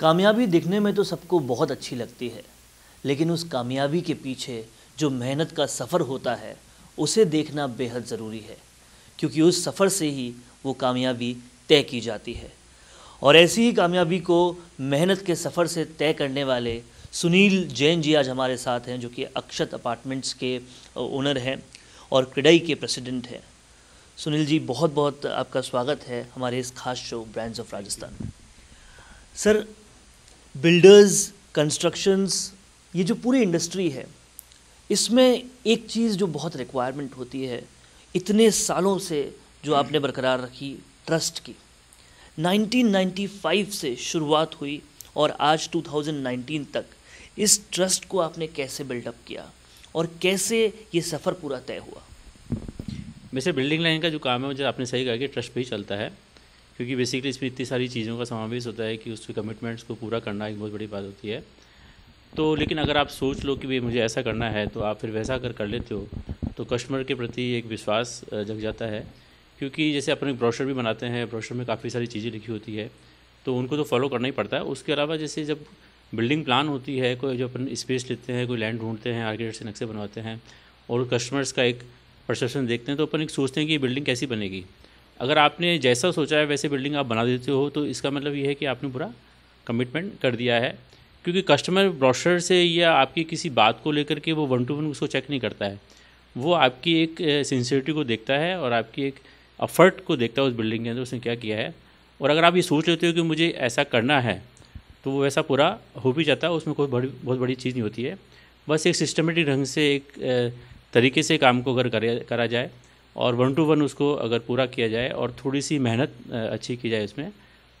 कामयाबी दिखने में तो सबको बहुत अच्छी लगती है लेकिन उस कामयाबी के पीछे जो मेहनत का सफ़र होता है उसे देखना बेहद ज़रूरी है क्योंकि उस सफ़र से ही वो कामयाबी तय की जाती है और ऐसी ही कामयाबी को मेहनत के सफ़र से तय करने वाले सुनील जैन जी आज हमारे साथ हैं जो कि अक्षत अपार्टमेंट्स के ओनर हैं और क्रिडई के प्रेसिडेंट हैं सुनील जी बहुत बहुत आपका स्वागत है हमारे इस खास show brands of Rajasthan sir builders constructions ये जो पूरी इंडस्ट्री है इसमें एक चीज़ जो बहुत रिक्वायरमेंट होती है इतने सालों से जो आपने बरकरार रखी ट्रस्ट की 1995 से शुरुआत हुई और आज 2019 तक इस ट्रस्ट को आपने कैसे बिल्डअप किया और कैसे ये सफ़र पूरा तय हुआ वैसे बिल्डिंग लाइन का जो काम है मुझे आपने सही कहा कि ट्रस्ट पे ही चलता है क्योंकि बेसिकली इसमें इतनी सारी चीज़ों का समावेश होता है कि उसके कमिटमेंट्स को पूरा करना एक बहुत बड़ी बात होती है तो लेकिन अगर आप सोच लो कि भाई मुझे ऐसा करना है तो आप फिर वैसा कर कर लेते हो तो कस्टमर के प्रति एक विश्वास जग जाता है क्योंकि जैसे अपन एक ब्रोशर भी बनाते हैं ब्रोशर में काफ़ी सारी चीज़ें लिखी होती है तो उनको तो फॉलो करना ही पड़ता है उसके अलावा जैसे जब बिल्डिंग प्लान होती है कोई जो अपन स्पेस लेते हैं कोई लैंड ढूंढते हैं आर्किटेक्ट से नक्शे बनवाते हैं और कस्टमर्स का एक परसेप्शन देखते हैं तो अपन एक सोचते हैं कि ये बिल्डिंग कैसी बनेगी अगर आपने जैसा सोचा है वैसे बिल्डिंग आप बना देते हो तो इसका मतलब ये है कि आपने पूरा कमिटमेंट कर दिया है क्योंकि कस्टमर ब्रोशर से या आपकी किसी बात को लेकर के वो वन टू वन उसको चेक नहीं करता है वो आपकी एक सिंसियरिटी को देखता है और आपकी एक अफर्ट को देखता है उस बिल्डिंग के अंदर उसने क्या किया है और अगर आप ये सोच लेते हो कि मुझे ऐसा करना है तो वो वैसा पूरा हो भी जाता है उसमें कोई बड़ी बहुत बड़ी चीज़ नहीं होती है बस एक सिस्टमेटिक ढंग से एक तरीके से काम को अगर करा जाए और वन टू वन उसको अगर पूरा किया जाए और थोड़ी सी मेहनत अच्छी की जाए उसमें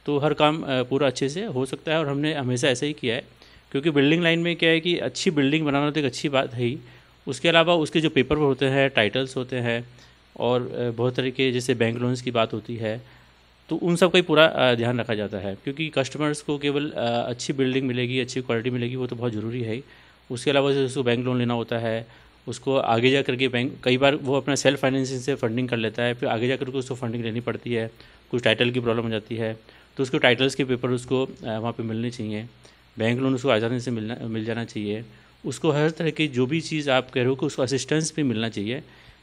तो हर काम पूरा अच्छे से हो सकता है और हमने हमेशा ऐसा ही किया है क्योंकि बिल्डिंग लाइन में क्या है कि अच्छी बिल्डिंग बनाना तो एक अच्छी बात है ही उसके अलावा उसके जो पेपर होते हैं टाइटल्स होते हैं और बहुत तरह के जैसे बैंक लोन्स की बात होती है तो उन सब का ही पूरा ध्यान रखा जाता है क्योंकि कस्टमर्स को केवल अच्छी बिल्डिंग मिलेगी अच्छी क्वालिटी मिलेगी वो तो बहुत ज़रूरी है उसके अलावा जैसे उसको बैंक लोन लेना होता है उसको आगे जा करके बैंक कई बार वो अपना सेल्फ फाइनेंसिंग से फंडिंग कर लेता है फिर आगे जा करके उसको फंडिंग लेनी पड़ती है कुछ टाइटल की प्रॉब्लम हो जाती है तो उसको टाइटल्स के पेपर उसको वहाँ पर मिलने चाहिए बैंक लोन उसको आसानी से मिलना मिल जाना चाहिए उसको हर तरह की जो भी चीज़ आप कह रहे हो कि उसको असिस्टेंस भी मिलना चाहिए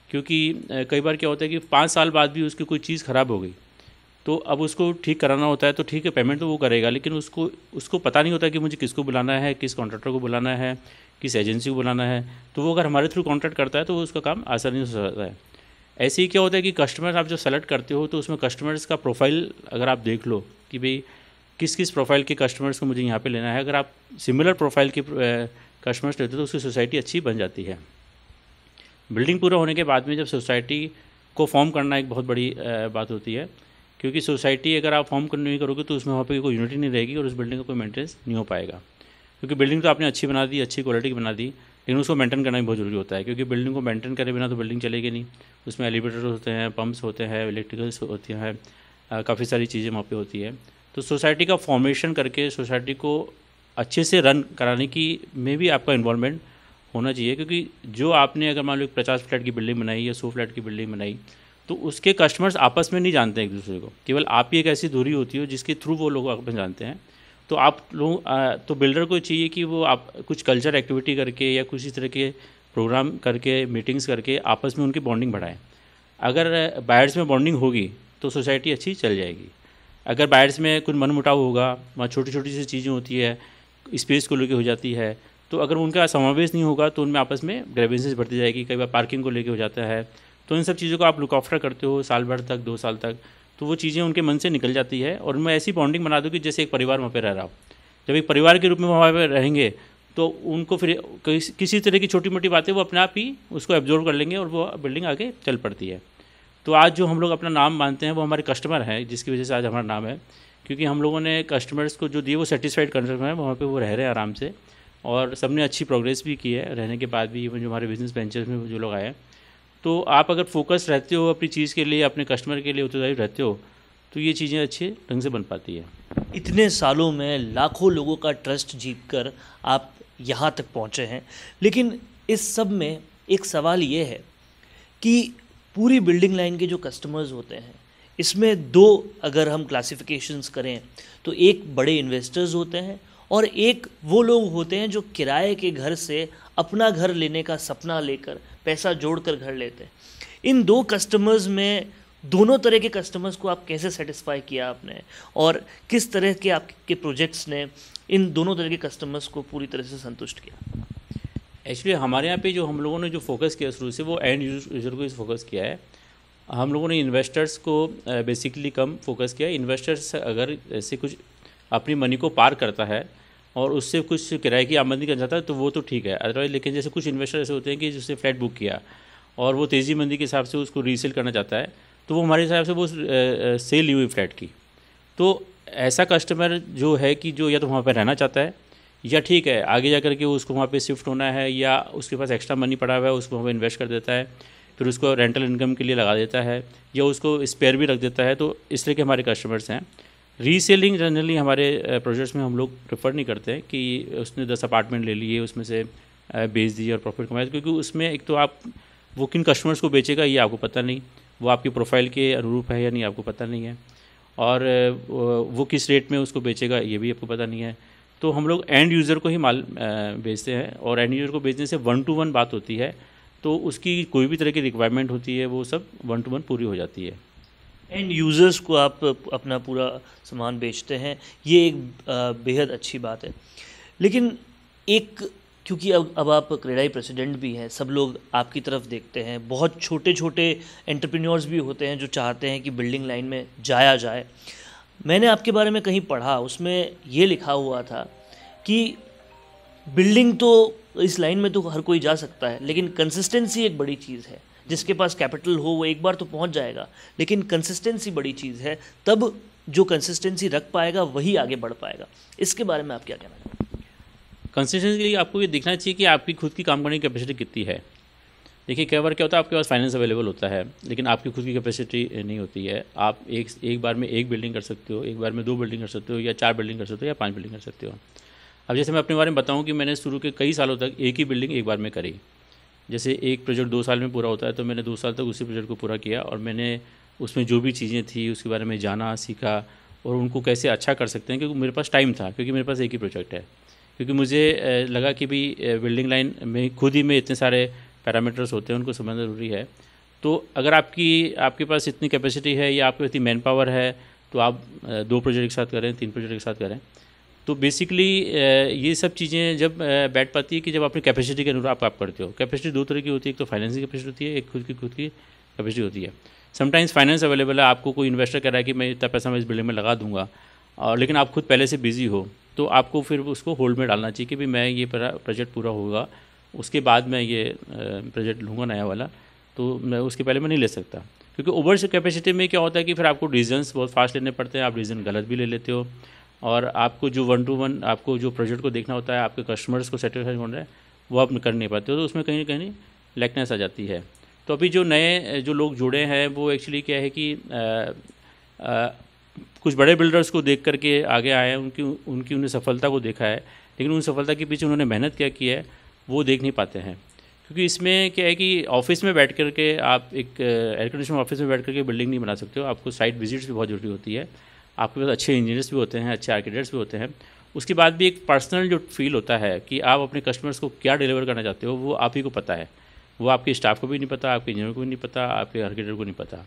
क्योंकि कई बार क्या होता है कि पाँच साल बाद भी उसकी कोई चीज़ ख़राब हो गई तो अब उसको ठीक कराना होता है तो ठीक है पेमेंट तो वो करेगा लेकिन उसको उसको पता नहीं होता कि मुझे किसको बुलाना है किस कॉन्ट्रैक्टर को बुलाना है किस एजेंसी को बुलाना है तो वो अगर हमारे थ्रू कॉन्ट्रैक्ट करता है तो उसका काम आसानी से हो जाता है ऐसे ही क्या होता है कि कस्टमर आप जो सेलेक्ट करते हो तो उसमें कस्टमर्स का प्रोफाइल अगर आप देख लो कि भाई किस किस प्रोफाइल के कस्टमर्स को मुझे यहाँ पे लेना है अगर आप सिमिलर प्रोफाइल के कस्टमर्स लेते हो तो उसकी सोसाइटी अच्छी बन जाती है बिल्डिंग पूरा होने के बाद में जब सोसाइटी को फॉर्म करना एक बहुत बड़ी बात होती है क्योंकि सोसाइटी अगर आप फॉर्म नहीं करोगे तो उसमें वहाँ पर कोई यूनिटी नहीं रहेगी और उस बिल्डिंग का कोई मेंटेनेंस नहीं हो पाएगा क्योंकि बिल्डिंग तो आपने अच्छी बना दी अच्छी क्वालिटी की बना दी लेकिन उसको मेंटेन करना भी बहुत ज़रूरी होता है क्योंकि बिल्डिंग को मेंटेन करे बिना तो बिल्डिंग चलेगी नहीं उसमें एलिवेटर होते हैं पम्प्स होते हैं इलेक्ट्रिकल्स होते हैं काफ़ी सारी चीज़ें वहाँ पर होती है तो सोसाइटी का फॉर्मेशन करके सोसाइटी को अच्छे से रन कराने की में भी आपका इन्वॉलमेंट होना चाहिए क्योंकि जो आपने अगर मान लो एक पचास फ्लैट की बिल्डिंग बनाई या सौ फ्लैट की बिल्डिंग बनाई तो उसके कस्टमर्स आपस में नहीं जानते एक दूसरे को केवल आप ही एक ऐसी दूरी होती हो जिसके थ्रू वो लोग आपस में जानते हैं तो आप लोग तो बिल्डर को चाहिए कि वो आप कुछ कल्चर एक्टिविटी करके या कुछ इस तरह के प्रोग्राम करके मीटिंग्स करके आपस में उनकी बॉन्डिंग बढ़ाएं अगर बायर्स में बॉन्डिंग होगी तो सोसाइटी अच्छी चल जाएगी अगर बायर्स में कुछ मन मुटाव होगा वहाँ छोटी छोटी सी चीज़ें होती है स्पेस को लेकर हो जाती है तो अगर उनका समावेश नहीं होगा तो उनमें आपस में ग्रेवेंसेज बढ़ती जाएगी कई बार पार्किंग को लेकर हो जाता है तो इन सब चीज़ों को आप लुक करते हो साल भर तक दो साल तक तो वो चीज़ें उनके मन से निकल जाती है और उनमें ऐसी बॉन्डिंग बना दो कि जैसे एक परिवार वहाँ पर रह रहा हो जब एक परिवार के रूप में वहाँ पर रहेंगे तो उनको फिर किसी तरह की छोटी मोटी बातें वो अपने आप ही उसको एब्जॉर्व कर लेंगे और वो बिल्डिंग आगे चल पड़ती है तो आज जो हम लोग अपना नाम मानते हैं वो हमारे कस्टमर हैं जिसकी वजह से आज हमारा नाम है क्योंकि हम लोगों ने कस्टमर्स को जो दिए वो सेटिस्फाइड कस्टमर हैं वहाँ पर वो रह रहे हैं आराम से और सबने अच्छी प्रोग्रेस भी की है रहने के बाद भी इवन जो हमारे बिजनेस वेंचर्स में जो लोग आए हैं तो आप अगर फोकस रहते हो अपनी चीज़ के लिए अपने कस्टमर के लिए उत्तरदायी रहते हो तो ये चीज़ें अच्छे ढंग से बन पाती है इतने सालों में लाखों लोगों का ट्रस्ट जीत कर आप यहाँ तक पहुँचे हैं लेकिन इस सब में एक सवाल ये है कि पूरी बिल्डिंग लाइन के जो कस्टमर्स होते हैं इसमें दो अगर हम क्लासिफिकेशंस करें तो एक बड़े इन्वेस्टर्स होते हैं और एक वो लोग होते हैं जो किराए के घर से अपना घर लेने का सपना लेकर पैसा जोड़कर घर लेते हैं इन दो कस्टमर्स में दोनों तरह के कस्टमर्स को आप कैसे सेटिस्फाई किया आपने और किस तरह के आपके प्रोजेक्ट्स ने इन दोनों तरह के कस्टमर्स को पूरी तरह से संतुष्ट किया एक्चुअली हमारे यहाँ पे जो हम लोगों ने जो फोकस किया शुरू से वो एंड यूज़र को फोकस किया है हम लोगों ने इन्वेस्टर्स को बेसिकली uh, कम फोकस किया इन्वेस्टर्स अगर ऐसे कुछ अपनी मनी को पार करता है और उससे कुछ किराए की आमदनी कर जाता है तो वो तो ठीक है अदरवाइज लेकिन जैसे कुछ इन्वेस्टर ऐसे होते हैं कि जिसने फ्लैट बुक किया और वो तेज़ी मंदी के हिसाब से उसको रीसेल करना चाहता है तो वो हमारे हिसाब से वो सेल हुई फ्लैट की तो ऐसा कस्टमर जो है कि जो या तो वहाँ पर रहना चाहता है या ठीक है आगे जा कर उसको वहाँ पर शिफ्ट होना है या उसके पास एक्स्ट्रा मनी पड़ा हुआ है उसको वहाँ पर इन्वेस्ट कर देता है फिर उसको रेंटल इनकम के लिए लगा देता है या उसको स्पेयर भी रख देता है तो इस तरह के हमारे कस्टमर्स हैं रीसेलिंग जनरली हमारे प्रोजेक्ट्स में हम लोग प्रेफर नहीं करते हैं कि उसने दस अपार्टमेंट ले लिए उसमें से बेच दिए और प्रॉफिट कमाया क्योंकि उसमें एक तो आप वो किन कस्टमर्स को बेचेगा ये आपको पता नहीं वो आपकी प्रोफाइल के अनुरूप है या नहीं आपको पता नहीं है और वो किस रेट में उसको बेचेगा ये भी आपको पता नहीं है तो हम लोग एंड यूज़र को ही माल बेचते हैं और एंड यूज़र को बेचने से वन टू वन बात होती है तो उसकी कोई भी तरह की रिक्वायरमेंट होती है वो सब वन टू वन पूरी हो जाती है एंड यूज़र्स को आप अपना पूरा सामान बेचते हैं ये एक बेहद अच्छी बात है लेकिन एक क्योंकि अब अब आप क्रेडाई प्रेसिडेंट भी हैं सब लोग आपकी तरफ देखते हैं बहुत छोटे छोटे एंटरप्रेन्योर्स भी होते हैं जो चाहते हैं कि बिल्डिंग लाइन में जाया जाए मैंने आपके बारे में कहीं पढ़ा उसमें ये लिखा हुआ था कि बिल्डिंग तो इस लाइन में तो हर कोई जा सकता है लेकिन कंसिस्टेंसी एक बड़ी चीज़ है जिसके पास कैपिटल हो वो एक बार तो पहुंच जाएगा लेकिन कंसिस्टेंसी बड़ी चीज़ है तब जो कंसिस्टेंसी रख पाएगा वही आगे बढ़ पाएगा इसके बारे में आप क्या कहना चाहेंगे कंसिस्टेंसी के लिए आपको ये देखना चाहिए कि आपकी खुद की काम करने की कैपेसिटी कितनी है देखिए कई बार क्या होता है आपके पास फाइनेंस अवेलेबल होता है लेकिन आपकी खुद की कैपेसिटी नहीं होती है आप एक एक बार में एक बिल्डिंग कर सकते हो एक बार में दो बिल्डिंग कर सकते हो या चार बिल्डिंग कर सकते हो या पाँच बिल्डिंग कर सकते हो अब जैसे मैं अपने बारे में बताऊँ कि मैंने शुरू के कई सालों तक एक ही बिल्डिंग एक बार में करी जैसे एक प्रोजेक्ट दो साल में पूरा होता है तो मैंने दो साल तक उसी प्रोजेक्ट को पूरा किया और मैंने उसमें जो भी चीज़ें थी उसके बारे में जाना सीखा और उनको कैसे अच्छा कर सकते हैं क्योंकि मेरे पास टाइम था क्योंकि मेरे पास एक ही प्रोजेक्ट है क्योंकि मुझे लगा कि भी बिल्डिंग लाइन में खुद ही में इतने सारे पैरामीटर्स होते हैं उनको समझना ज़रूरी है तो अगर आपकी आपके पास इतनी कैपेसिटी है या आपके पास इतनी मैन पावर है तो आप दो प्रोजेक्ट के साथ करें तीन प्रोजेक्ट के साथ करें तो बेसिकली ये सब चीज़ें जब बैठ पाती है कि जब अपनी कैपेसिटी के अनुरूप आप आप करते हो कैपेसिटी दो तरह की होती है एक तो फाइनेंसिंग कैपेसिटी होती है एक खुद की खुद की कैपेसिटी होती है समटाइम्स फाइनेंस अवेलेबल है आपको कोई इन्वेस्टर कह रहा है कि मैं इतना पैसा मैं इस बिल्डिंग में लगा दूंगा और लेकिन आप खुद पहले से बिजी हो तो आपको फिर उसको होल्ड में डालना चाहिए कि भाई मैं ये प्रोजेक्ट पूरा होगा उसके बाद मैं ये प्रोजेक्ट लूँगा नया वाला तो मैं उसके पहले मैं नहीं ले सकता क्योंकि ओवर कैपेसिटी में क्या होता है कि फिर आपको डिसीजन बहुत फास्ट लेने पड़ते हैं आप डिसीजन गलत भी ले लेते हो और आपको जो वन टू वन आपको जो प्रोजेक्ट को देखना होता है आपके कस्टमर्स को सेटिस्फाई होना है वो आप कर नहीं पाते हो तो उसमें कहीं ना कहीं लैकनेस आ जाती है तो अभी जो नए जो लोग जुड़े हैं वो एक्चुअली क्या है कि आ, आ, कुछ बड़े बिल्डर्स को देख करके आगे आए हैं उनकी उनकी उन्हें सफलता को देखा है लेकिन उन सफलता के पीछे उन्होंने मेहनत क्या की है वो देख नहीं पाते हैं क्योंकि इसमें क्या है कि ऑफिस में बैठ कर के आप एक एयर कंडीशन ऑफिस में बैठ करके बिल्डिंग नहीं बना सकते हो आपको साइट विजिट्स भी बहुत ज़रूरी होती है आपके पास अच्छे इंजीनियर्स भी होते हैं अच्छे आर्किटेक्ट्स भी होते हैं उसके बाद भी एक पर्सनल जो फील होता है कि आप अपने कस्टमर्स को क्या डिलीवर करना चाहते हो वो आप ही को पता है वो आपके स्टाफ को भी नहीं पता आपके इंजीनियर को भी नहीं पता आपके आर्किटेक्ट को नहीं पता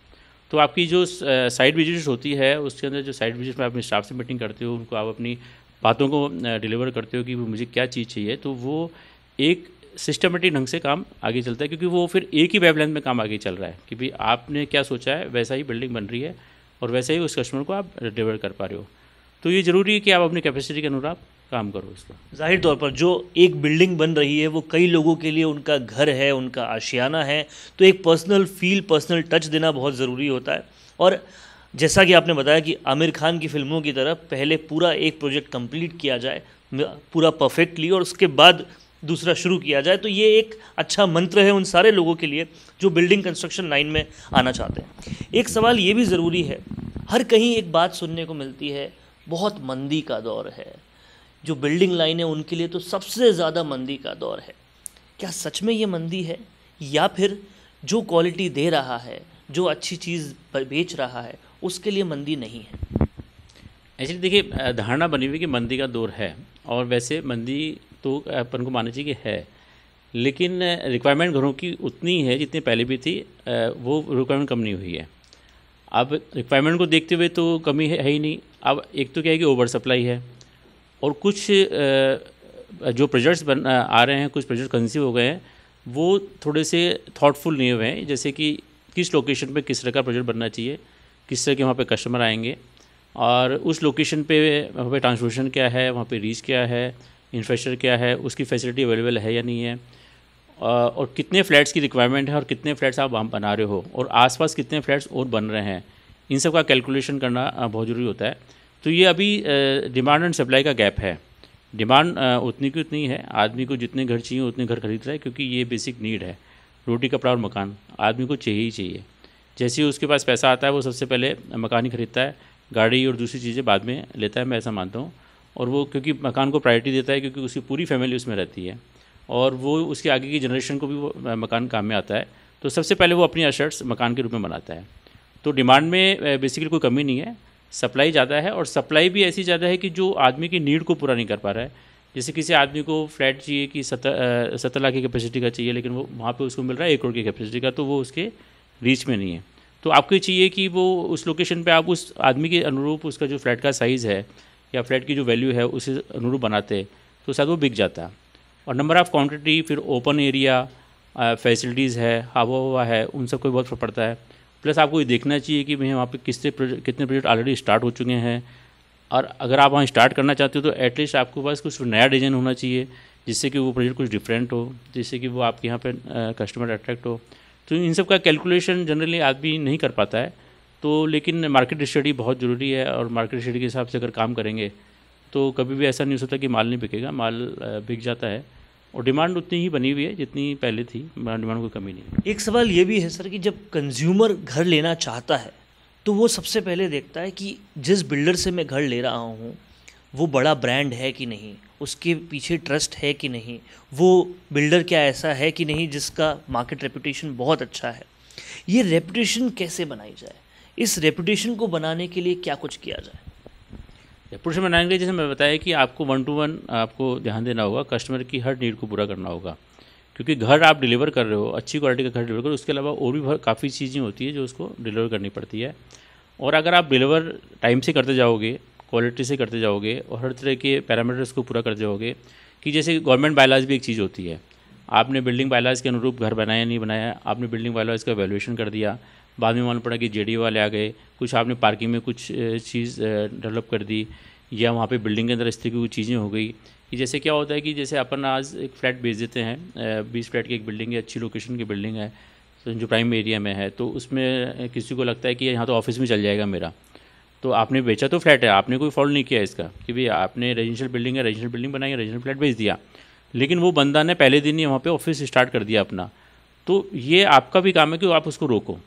तो आपकी जो साइड विजिट्स होती है उसके अंदर जो साइड विजिट में आप स्टाफ से मीटिंग करते हो उनको आप अपनी बातों को डिलीवर करते हो कि मुझे क्या चीज़ चाहिए तो वो एक सिस्टमेटिक ढंग से काम आगे चलता है क्योंकि वो फिर एक ही वेबलाइन में काम आगे चल रहा है कि भाई आपने क्या सोचा है वैसा ही बिल्डिंग बन रही है और वैसे ही उस कस्टमर को आप डिलीवर कर पा रहे हो तो ये ज़रूरी है कि आप अपनी कैपेसिटी के अनुरूप काम करो इसका जाहिर तौर पर जो एक बिल्डिंग बन रही है वो कई लोगों के लिए उनका घर है उनका आशियाना है तो एक पर्सनल फील पर्सनल टच देना बहुत ज़रूरी होता है और जैसा कि आपने बताया कि आमिर खान की फिल्मों की तरह पहले पूरा एक प्रोजेक्ट कंप्लीट किया जाए पूरा परफेक्टली और उसके बाद दूसरा शुरू किया जाए तो ये एक अच्छा मंत्र है उन सारे लोगों के लिए जो बिल्डिंग कंस्ट्रक्शन लाइन में आना चाहते हैं एक सवाल ये भी ज़रूरी है हर कहीं एक बात सुनने को मिलती है बहुत मंदी का दौर है जो बिल्डिंग लाइन है उनके लिए तो सबसे ज़्यादा मंदी का दौर है क्या सच में ये मंदी है या फिर जो क्वालिटी दे रहा है जो अच्छी चीज़ बेच रहा है उसके लिए मंदी नहीं है एक्चुअली देखिए धारणा बनी हुई कि मंदी का दौर है और वैसे मंदी तो अपन को मानना चाहिए कि है लेकिन रिक्वायरमेंट घरों की उतनी है जितनी पहले भी थी वो रिक्वायरमेंट कम नहीं हुई है अब रिक्वायरमेंट को देखते हुए तो कमी है, ही नहीं अब एक तो क्या है कि ओवर सप्लाई है और कुछ जो प्रोजेक्ट्स बन आ रहे हैं कुछ प्रोजेक्ट कंसीव हो गए हैं वो थोड़े से थाटफुल नहीं हुए हैं जैसे कि किस लोकेशन पे किस तरह का प्रोजेक्ट बनना चाहिए किस तरह के वहाँ पे कस्टमर आएंगे और उस लोकेशन पे वहाँ पे ट्रांसपोर्टेशन क्या है वहाँ पे रीच क्या है इंफ्रास्ट्रक्चर क्या है उसकी फैसिलिटी अवेलेबल है या नहीं है और कितने फ्लैट्स की रिक्वायरमेंट है और कितने फ्लैट्स आप वहाँ बना रहे हो और आसपास कितने फ्लैट्स और बन रहे हैं इन सब का कैलकुलेशन करना बहुत ज़रूरी होता है तो ये अभी डिमांड एंड सप्लाई का गैप है डिमांड उतनी की उतनी है आदमी को जितने घर चाहिए उतने घर खरीद रहा है क्योंकि ये बेसिक नीड है रोटी कपड़ा और मकान आदमी को चाहिए ही चाहिए जैसे ही उसके पास पैसा आता है वो सबसे पहले मकान ही खरीदता है गाड़ी और दूसरी चीज़ें बाद में लेता है मैं ऐसा मानता हूँ और वो क्योंकि मकान को प्रायोरिटी देता है क्योंकि उसकी पूरी फैमिली उसमें रहती है और वो उसके आगे की जनरेशन को भी वो मकान काम में आता है तो सबसे पहले वो अपनी अशर्ट्स मकान के रूप में बनाता है तो डिमांड में बेसिकली कोई कमी नहीं है सप्लाई ज़्यादा है और सप्लाई भी ऐसी ज़्यादा है कि जो आदमी की नीड को पूरा नहीं कर पा रहा है जैसे किसी आदमी को फ्लैट चाहिए कि सत्तर लाख की कैपेसिटी का चाहिए लेकिन वो वहाँ पे उसको मिल रहा है एक करोड़ की कैपेसिटी का तो वो उसके रीच में नहीं है तो आपको चाहिए कि वो उस लोकेशन पे आप उस आदमी के अनुरूप उसका जो फ्लैट का साइज़ है या फ्लैट की जो वैल्यू है उसे अनुरूप बनाते तो शायद वो बिक जाता और नंबर ऑफ़ क्वान्टिटी फिर ओपन एरिया फैसिलिटीज़ है हवा हवा है उन सबको बहुत फर्क पड़ता है प्लस आपको ये देखना चाहिए कि भाई वहाँ पे किससे कितने प्रोजेक्ट ऑलरेडी स्टार्ट हो चुके हैं और अगर आप वहाँ स्टार्ट करना चाहते हो तो एटलीस्ट आपके पास कुछ नया डिज़ाइन होना चाहिए जिससे कि वो प्रोजेक्ट कुछ डिफरेंट हो जिससे कि वो आपके यहाँ पर कस्टमर अट्रैक्ट हो तो इन सब का कैलकुलेशन जनरली आदमी नहीं कर पाता है तो लेकिन मार्केट स्टडी बहुत ज़रूरी है और मार्केट स्टडी के हिसाब से अगर काम करेंगे तो कभी भी ऐसा नहीं हो सकता कि माल नहीं बिकेगा माल बिक जाता है और डिमांड उतनी ही बनी हुई है जितनी पहले थी डिमांड कोई कमी नहीं एक सवाल ये भी है सर कि जब कंज्यूमर घर लेना चाहता है तो वो सबसे पहले देखता है कि जिस बिल्डर से मैं घर ले रहा हूँ वो बड़ा ब्रांड है कि नहीं उसके पीछे ट्रस्ट है कि नहीं वो बिल्डर क्या ऐसा है कि नहीं जिसका मार्केट रेपुटेशन बहुत अच्छा है ये रेपुटेशन कैसे बनाई जाए इस रेपुटेशन को बनाने के लिए क्या कुछ किया जाए रेपुटेशन बनाने के लिए जैसे मैं बताया कि आपको वन टू वन आपको ध्यान देना होगा कस्टमर की हर नीड को पूरा करना होगा क्योंकि घर आप डिलीवर कर रहे हो अच्छी क्वालिटी का घर डिलीवर करो उसके अलावा और भी काफ़ी चीज़ें होती है जो उसको डिलीवर करनी पड़ती है और अगर आप डिलीवर टाइम से करते जाओगे क्वालिटी से करते जाओगे और हर तरह के पैरामीटर्स को पूरा करते जाओगे कि जैसे गवर्नमेंट बायलाज भी एक चीज़ होती है आपने बिल्डिंग बायलाज के अनुरूप घर बनाया नहीं बनाया आपने बिल्डिंग बायलाज का वैल्यूएशन कर दिया बाद में मालूम पड़ा कि जेडी वाले आ गए कुछ आपने पार्किंग में कुछ चीज़ डेवलप कर दी या वहाँ पे बिल्डिंग के अंदर इस तरह की चीज़ें हो गई कि जैसे क्या होता है कि जैसे अपन आज एक फ्लैट बेच देते हैं बीस फ्लैट की एक बिल्डिंग है अच्छी लोकेशन की बिल्डिंग है तो जो प्राइम एरिया में है तो उसमें किसी को लगता है कि यहाँ तो ऑफिस में चल जाएगा मेरा तो आपने बेचा तो फ्लैट है आपने कोई फॉल्ट नहीं किया इसका कि भाई आपने रेजिडेंशियल बिल्डिंग है रेजिडेंशियल बिल्डिंग बनाई रेजिडेंशियल फ्लैट बेच दिया लेकिन वो बंदा ने पहले दिन ही वहाँ पे ऑफिस स्टार्ट कर दिया अपना तो ये आपका भी काम है कि आप उसको रोको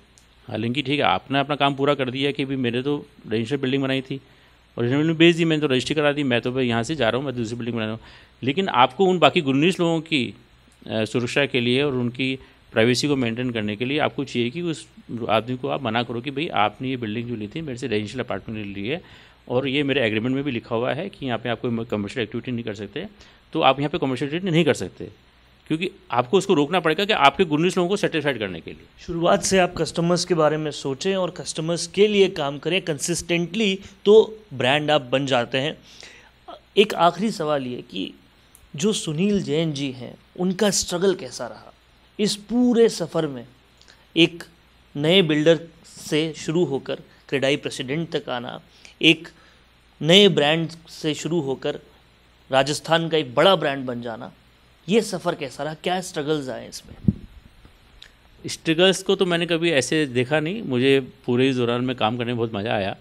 हालांकि ठीक है आपने अपना काम पूरा कर दिया कि भी मेरे तो रजिस्टर बिल्डिंग बनाई थी और रजिस्टर बिल्डिंग बेच दी मैंने तो रजिस्ट्री करा दी मैं तो भाई यहाँ से जा रहा हूँ मैं दूसरी बिल्डिंग बना रहा हूँ लेकिन आपको उन बाकी उन्नीस लोगों की सुरक्षा के लिए और उनकी प्राइवेसी को मेंटेन करने के लिए आपको चाहिए कि उस आदमी को आप मना करो कि भाई आपने ये बिल्डिंग जो ली थी मेरे से रेजिडेंशियल अपार्टमेंट ली है और ये मेरे एग्रीमेंट में भी लिखा हुआ है कि यहाँ पे आप कोई कमर्शियल एक्टिविटी नहीं कर सकते तो आप यहाँ पे कमर्शियल एक्टिविटी नहीं कर सकते क्योंकि आपको उसको रोकना पड़ेगा कि आपके गुडनेस लोगों को सेटिस्फाइड करने के लिए शुरुआत से आप कस्टमर्स के बारे में सोचें और कस्टमर्स के लिए काम करें कंसिस्टेंटली तो ब्रांड आप बन जाते हैं एक आखिरी सवाल ये कि जो सुनील जैन जी हैं उनका स्ट्रगल कैसा रहा इस पूरे सफ़र में एक नए बिल्डर से शुरू होकर क्रेडाई प्रेसिडेंट तक आना एक नए ब्रांड से शुरू होकर राजस्थान का एक बड़ा ब्रांड बन जाना ये सफ़र कैसा रहा क्या स्ट्रगल्स आए इसमें स्ट्रगल्स को तो मैंने कभी ऐसे देखा नहीं मुझे पूरे इस दौरान में काम करने में बहुत मज़ा आया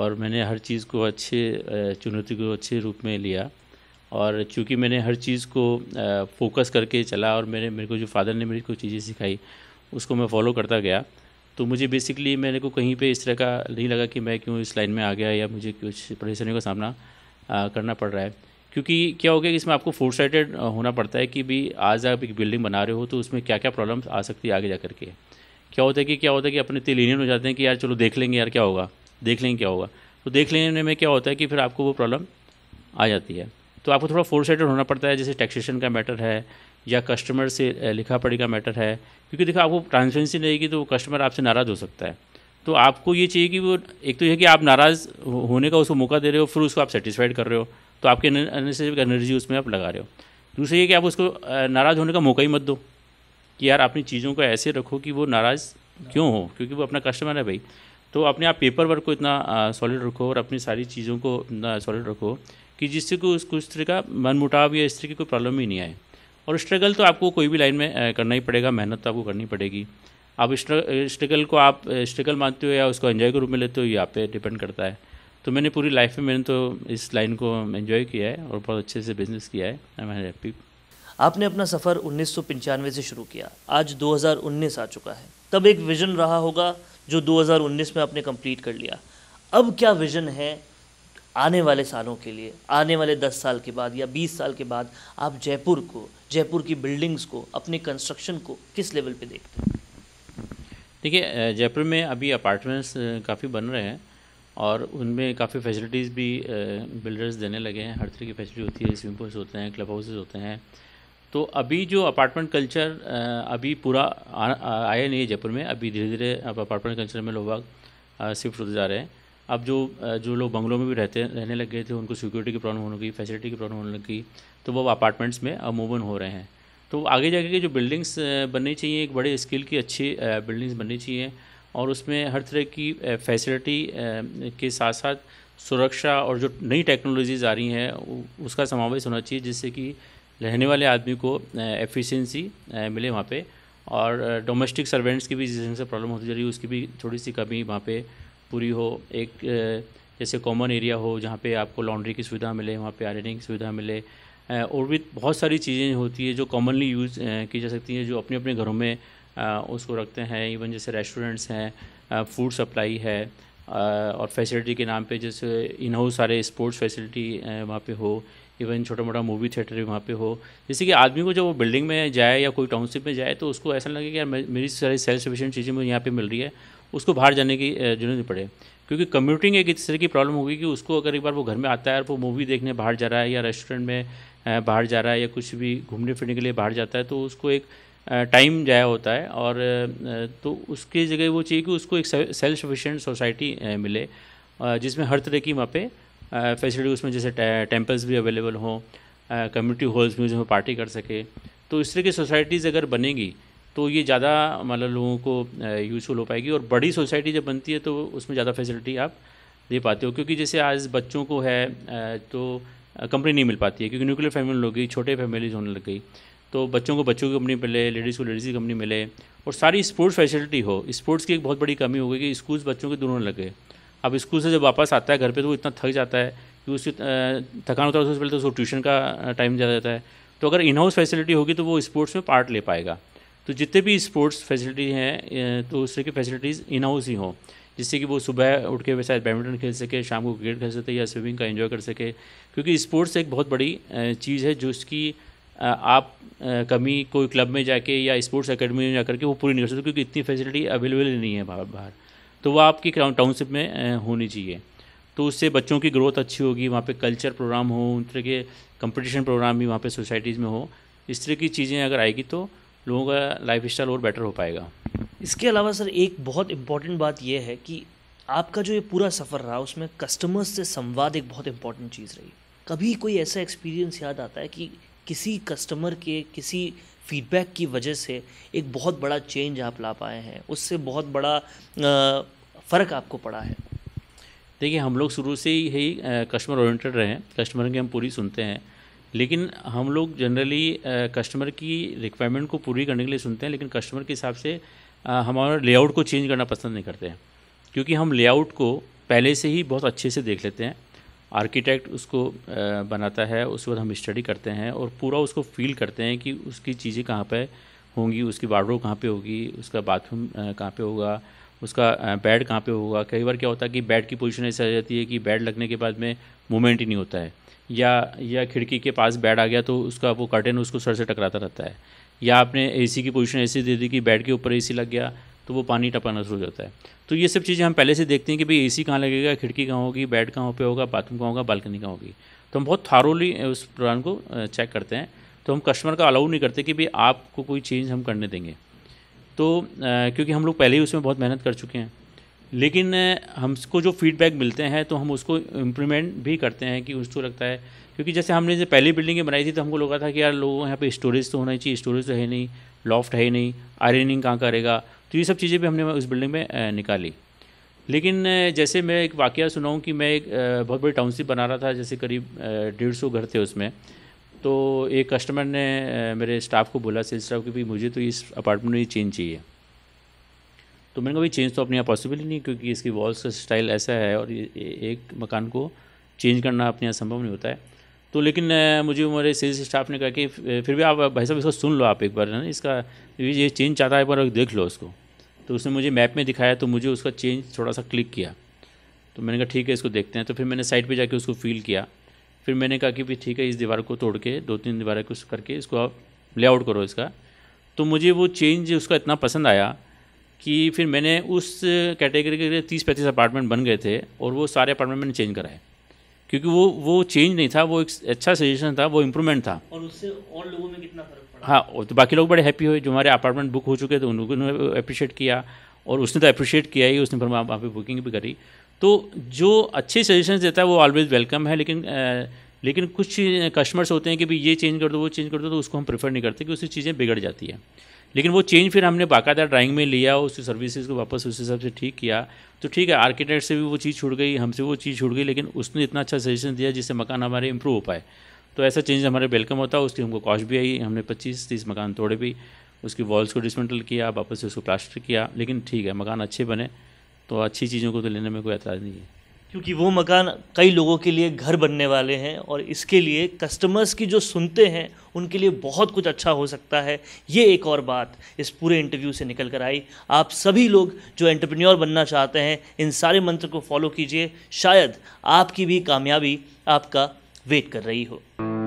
और मैंने हर चीज़ को अच्छे चुनौती को अच्छे रूप में लिया और चूँकि मैंने हर चीज़ को फोकस करके चला और मेरे मेरे को जो फादर ने मेरी कुछ चीज़ें सिखाई उसको मैं फॉलो करता गया तो मुझे बेसिकली मेरे को कहीं पे इस तरह का नहीं लगा कि मैं क्यों इस लाइन में आ गया या मुझे कुछ परेशानियों का सामना करना पड़ रहा है क्योंकि क्या हो गया कि इसमें आपको फोर साइडेड होना पड़ता है कि भी आज आप एक बिल्डिंग बना रहे हो तो उसमें क्या क्या प्रॉब्लम आ सकती है आगे जा करके क्या होता है कि क्या होता है कि अपने इतने लीनियर हो जाते हैं कि यार चलो देख लेंगे यार क्या होगा देख लेंगे क्या होगा तो देख लेने में क्या होता है कि फिर आपको वो प्रॉब्लम आ जाती है तो आपको थोड़ा फोर साइडेड होना पड़ता है जैसे टैक्सेशन का मैटर है या कस्टमर से लिखा पढ़ी का मैटर है क्योंकि देखो आपको ट्रांसपेरेंसी रहेगी तो कस्टमर आपसे नाराज़ हो सकता है तो आपको ये चाहिए कि वो एक तो यह कि आप नाराज़ होने का उसको मौका दे रहे हो फिर उसको आप सेटिस्फाइड कर रहे हो तो आपके अननेसेसरी एनर्जी उसमें आप लगा रहे हो दूसरी ये कि आप उसको नाराज़ होने का मौका ही मत दो कि यार अपनी चीज़ों को ऐसे रखो कि वो नाराज़ क्यों हो क्योंकि वो अपना कस्टमर है भाई तो अपने आप पेपर वर्क को इतना सॉलिड रखो और अपनी सारी चीज़ों को इतना सॉलिड रखो कि जिससे को उसको इस तरह का मनमुटाव या इस तरह की कोई प्रॉब्लम ही नहीं आए और स्ट्रगल तो आपको कोई भी लाइन में करना ही पड़ेगा मेहनत तो आपको करनी पड़ेगी आप स्ट्रगल को आप स्ट्रगल मानते हो या उसको एन्जॉय के रूप में लेते हो ये आप पे डिपेंड करता है तो मैंने पूरी लाइफ में मैंने तो इस लाइन को एंजॉय किया है और बहुत अच्छे से बिजनेस किया है आई हैप्पी आपने अपना सफ़र उन्नीस से शुरू किया आज 2019 आ चुका है तब एक विज़न रहा होगा जो 2019 में आपने कंप्लीट कर लिया अब क्या विज़न है आने वाले सालों के लिए आने वाले 10 साल के बाद या 20 साल के बाद आप जयपुर को जयपुर की बिल्डिंग्स को अपने कंस्ट्रक्शन को किस लेवल पे देखते हैं देखिए जयपुर में अभी अपार्टमेंट्स काफ़ी बन रहे हैं और उनमें काफ़ी फैसिलिटीज़ भी बिल्डर्स देने लगे हैं हर तरह की फैसिलिटी होती है स्विमिंग पूल्स होते हैं क्लब हाउसेज होते हैं तो अभी जो अपार्टमेंट कल्चर अभी पूरा आया नहीं है जयपुर में अभी धीरे धीरे अब अपार्टमेंट कल्चर में लोग शिफ्ट होते जा रहे हैं अब जो जो लोग बंगलों में भी रहते रहने लग गए थे उनको सिक्योरिटी की प्रॉब्लम होने लगी फैसिलिटी की प्रॉब्लम होने लगी तो वो अपार्टमेंट्स में अमूवन हो रहे हैं तो आगे जाके जो बिल्डिंग्स बननी चाहिए एक बड़े स्किल की अच्छी बिल्डिंग्स बननी चाहिए और उसमें हर तरह की फैसिलिटी के साथ साथ सुरक्षा और जो नई टेक्नोलॉजीज़ आ रही हैं उसका समावेश होना चाहिए जिससे कि रहने वाले आदमी को एफिशिएंसी मिले वहाँ पे और डोमेस्टिक सर्वेंट्स की भी जिस से प्रॉब्लम होती जा रही है उसकी भी थोड़ी सी कमी वहाँ पे पूरी हो एक जैसे कॉमन एरिया हो जहाँ पे आपको लॉन्ड्री की सुविधा मिले वहाँ पे आयरनिंग की सुविधा मिले और भी बहुत सारी चीज़ें होती है जो कॉमनली यूज़ की जा सकती हैं जो अपने अपने घरों में उसको रखते हैं इवन जैसे रेस्टोरेंट्स हैं फूड सप्लाई है और फैसिलिटी के नाम पे जैसे इन हाउस सारे स्पोर्ट्स फैसिलिटी वहाँ पे हो इवन छोटा मोटा मूवी थिएटर भी वहाँ पे हो जैसे कि आदमी को जब वो बिल्डिंग में जाए या कोई टाउनशिप में जाए तो उसको ऐसा लगे कि यार मेरी सारी सेल्फ सफिशेंट चीज़ें मुझे यहाँ पे मिल रही है उसको बाहर जाने की जरूरत नहीं पड़े क्योंकि कम्यूटिंग एक इस तरह की प्रॉब्लम होगी कि उसको अगर एक बार वो घर में आता है और वो मूवी देखने बाहर जा रहा है या रेस्टोरेंट में बाहर जा रहा है या कुछ भी घूमने फिरने के लिए बाहर जाता है तो उसको एक टाइम जाया होता है और तो उसकी जगह वो चाहिए कि उसको एक सेल्फ सफिशेंट सोसाइटी मिले जिसमें हर तरह की वहाँ पे फैसिलिटी उसमें जैसे टेम्पल्स भी अवेलेबल हों कम्युनिटी हॉल्स भी उसमें पार्टी कर सके तो इस तरह की सोसाइटीज़ अगर बनेगी तो ये ज़्यादा मतलब लोगों को यूज़फुल हो पाएगी और बड़ी सोसाइटी जब बनती है तो उसमें ज़्यादा फैसिलिटी आप दे पाते हो क्योंकि जैसे आज बच्चों को है तो कंपनी नहीं मिल पाती है क्योंकि न्यूक्लियर फैमिली लोग गई छोटे फैमिलीज होने लग गई तो बच्चों को बच्चों की कंपनी मिले लेडीज़ को लेडीज़ की कंपनी मिले और सारी स्पोर्ट्स फैसिलिटी हो स्पोर्ट्स की एक बहुत बड़ी कमी हो गई कि स्कूल्स बच्चों के दूर लगे अब स्कूल से जब वापस आता है घर पर तो वो इतना थक जाता है कि उसकी थकान होता है उससे पहले तो उसको ट्यूशन का टाइम ज़्यादा जाता है तो अगर इन हाउस फैसिलिटी होगी तो वो स्पोर्ट्स में पार्ट ले पाएगा तो जितने भी स्पोर्ट्स फैसिलिटी हैं तो उस तरह की फैसिलिटीज़ इन हाउस ही हों जिससे कि वो सुबह उठ के वैसे बैडमिंटन खेल सके शाम को क्रिकेट खेल सके या स्विमिंग का एंजॉय कर सके क्योंकि स्पोर्ट्स एक बहुत बड़ी चीज़ है जो उसकी आप कमी कोई क्लब में जाके या स्पोर्ट्स अकेडमी में जाकर के वो पूरी नहीं कर सकते क्योंकि इतनी फैसिलिटी अवेलेबल नहीं है बाहर बाहर तो वह आपकी टाउनशिप में होनी चाहिए तो उससे बच्चों की ग्रोथ अच्छी होगी वहाँ पे कल्चर प्रोग्राम हो उन तरह के कंपटीशन प्रोग्राम भी वहाँ पे सोसाइटीज़ में हो इस तरह की चीज़ें अगर आएगी तो लोगों का लाइफ स्टाइल और बेटर हो पाएगा इसके अलावा सर एक बहुत इम्पॉर्टेंट बात यह है कि आपका जो ये पूरा सफ़र रहा उसमें कस्टमर्स से संवाद एक बहुत इम्पॉर्टेंट चीज़ रही कभी कोई ऐसा एक्सपीरियंस याद आता है कि किसी कस्टमर के किसी फीडबैक की वजह से एक बहुत बड़ा चेंज आप ला पाए हैं उससे बहुत बड़ा फ़र्क आपको पड़ा है देखिए हम लोग शुरू से ही, ही कस्टमर ओरिएंटेड रहे हैं कस्टमर की हम पूरी सुनते हैं लेकिन हम लोग जनरली कस्टमर की रिक्वायरमेंट को पूरी करने के लिए सुनते हैं लेकिन कस्टमर के हिसाब से हमारे लेआउट को चेंज करना पसंद नहीं करते हैं क्योंकि हम लेआउट को पहले से ही बहुत अच्छे से देख लेते हैं आर्किटेक्ट उसको बनाता है उसके बाद हम स्टडी करते हैं और पूरा उसको फील करते हैं कि उसकी चीज़ें कहाँ पर होंगी उसकी वार्डरो कहाँ पे होगी उसका बाथरूम कहाँ पे होगा उसका बेड कहाँ पे होगा कई बार क्या होता है कि बेड की पोजीशन ऐसी आ जाती है कि बेड लगने के बाद में मूवमेंट ही नहीं होता है या या खिड़की के पास बेड आ गया तो उसका वो कर्टन उसको सर से टकराता रहता है या आपने एसी की पोजीशन ऐसी दे दी कि बेड के ऊपर एसी लग गया तो वो पानी टपाना शुरू हो जाता है तो ये सब चीज़ें हम पहले से देखते हैं कि भाई ए सी कहाँ लगेगा खिड़की कहाँ होगी बेड कहाँ पे होगा बाथरूम कहाँ होगा बालकनी कहाँ होगी तो हम बहुत थारोली उस प्लान को चेक करते हैं तो हम कस्टमर का अलाउ नहीं करते कि भाई आपको कोई चेंज हम करने देंगे तो आ, क्योंकि हम लोग पहले ही उसमें बहुत मेहनत कर चुके हैं लेकिन हमको जो फीडबैक मिलते हैं तो हम उसको इम्प्लीमेंट भी करते हैं कि उसको लगता है क्योंकि जैसे हमने जैसे पहली बिल्डिंग बनाई थी तो हमको लगा था कि यार लोगों यहाँ पे स्टोरेज तो होना चाहिए स्टोरेज तो है नहीं लॉफ्ट है ही नहीं आयरनिंग कहाँ करेगा तो ये सब चीज़ें भी हमने उस बिल्डिंग में निकाली लेकिन जैसे मैं एक वाक्य सुनाऊँ कि मैं एक बहुत बड़ी टाउनशिप बना रहा था जैसे करीब डेढ़ सौ घर थे उसमें तो एक कस्टमर ने मेरे स्टाफ को बोला सेल्स स्टाफ की भाई मुझे तो इस अपार्टमेंट में चेंज चाहिए तो मैंने कहा चेंज तो अपने यहाँ पॉसिबल ही नहीं क्योंकि इसकी वॉल्स का स्टाइल ऐसा है और एक मकान को चेंज करना अपने यहाँ संभव नहीं होता है तो लेकिन मुझे मेरे सेल्स स्टाफ ने कहा कि फिर भी आप भाई साहब इसको सुन लो आप एक बार है ना इसका ये चेंज चाहता है एक बार देख लो उसको तो उसने मुझे मैप में दिखाया तो मुझे उसका चेंज थोड़ा सा क्लिक किया तो मैंने कहा ठीक है इसको देखते हैं तो फिर मैंने साइड पे जाके उसको फील किया फिर मैंने कहा कि भाई ठीक है इस दीवार को तोड़ के दो तीन दीवार को करके इसको आप लेआउट करो इसका तो मुझे वो चेंज उसका इतना पसंद आया कि फिर मैंने उस कैटेगरी के लिए तीस पैंतीस अपार्टमेंट बन गए थे और वो सारे अपार्टमेंट मैंने चेंज कराए क्योंकि वो वो चेंज नहीं था वो एक अच्छा सजेशन था वो इम्प्रूवमेंट था और उससे और लोगों में कितना फर्क पड़ा हाँ तो बाकी लोग बड़े हैप्पी हुए जो हमारे अपार्टमेंट बुक हो चुके थे तो उन लोगों ने अप्रिशिएट किया और उसने तो अप्रिशिएट किया ही उसने फिर वहाँ पर बुकिंग भी करी तो जो अच्छे सजेशन देता है वो ऑलवेज वेलकम है लेकिन आ, लेकिन कुछ कस्टमर्स होते हैं कि भाई ये चेंज कर दो वो चेंज कर दो तो उसको हम प्रेफर नहीं करते कि उसकी चीज़ें बिगड़ जाती है लेकिन वो चेंज फिर हमने बाकायदा ड्राइंग में लिया उसकी सर्विसेज को वापस उस हिसाब से ठीक किया तो ठीक है आर्किटेक्ट से भी वो चीज़ छूट गई हमसे वो चीज़ छूट गई लेकिन उसने इतना अच्छा सजेशन दिया जिससे मकान हमारे इम्प्रूव हो पाए तो ऐसा चेंज हमारे वेलकम होता उसकी हमको कॉस्ट भी आई हमने पच्चीस तीस मकान तोड़े भी उसकी वॉल्स को डिसमेंटल किया वापस से उसको प्लास्टर किया लेकिन ठीक है मकान अच्छे बने तो अच्छी चीज़ों को तो लेने में कोई एतराज़ नहीं है क्योंकि वो मकान कई लोगों के लिए घर बनने वाले हैं और इसके लिए कस्टमर्स की जो सुनते हैं उनके लिए बहुत कुछ अच्छा हो सकता है ये एक और बात इस पूरे इंटरव्यू से निकल कर आई आप सभी लोग जो एंटरप्रेन्योर बनना चाहते हैं इन सारे मंत्र को फॉलो कीजिए शायद आपकी भी कामयाबी आपका वेट कर रही हो